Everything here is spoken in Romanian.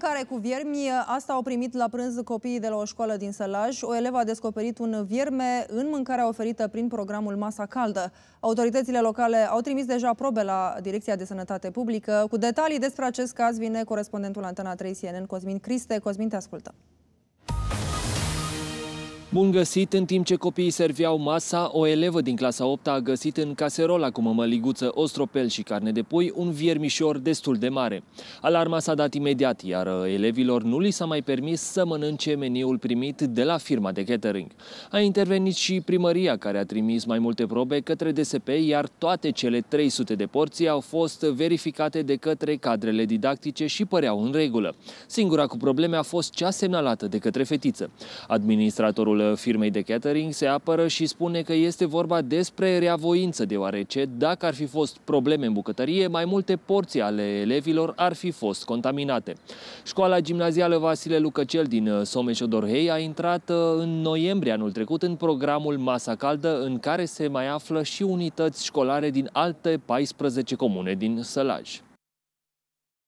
mâncare cu viermi, asta au primit la prânz copiii de la o școală din Sălaj. O elevă a descoperit un vierme în mâncarea oferită prin programul Masa Caldă. Autoritățile locale au trimis deja probe la Direcția de Sănătate Publică. Cu detalii despre acest caz vine corespondentul Antena 3 CNN, Cosmin Criste. Cosmin, te ascultă. Bun găsit! În timp ce copiii serveau masa, o elevă din clasa 8 -a, a găsit în caserola cu mămăliguță, ostropel și carne de pui un viermișor destul de mare. Alarma s-a dat imediat, iar elevilor nu li s-a mai permis să mănânce meniul primit de la firma de catering. A intervenit și primăria, care a trimis mai multe probe către DSP, iar toate cele 300 de porții au fost verificate de către cadrele didactice și păreau în regulă. Singura cu probleme a fost cea semnalată de către fetiță. Administratorul Șeful firmei de catering se apără și spune că este vorba despre reavoință, deoarece dacă ar fi fost probleme în bucătărie, mai multe porții ale elevilor ar fi fost contaminate. Școala gimnazială Vasile Lucăcel din uh, Someșodorhei a intrat uh, în noiembrie anul trecut în programul Masa Caldă, în care se mai află și unități școlare din alte 14 comune din Sălaj.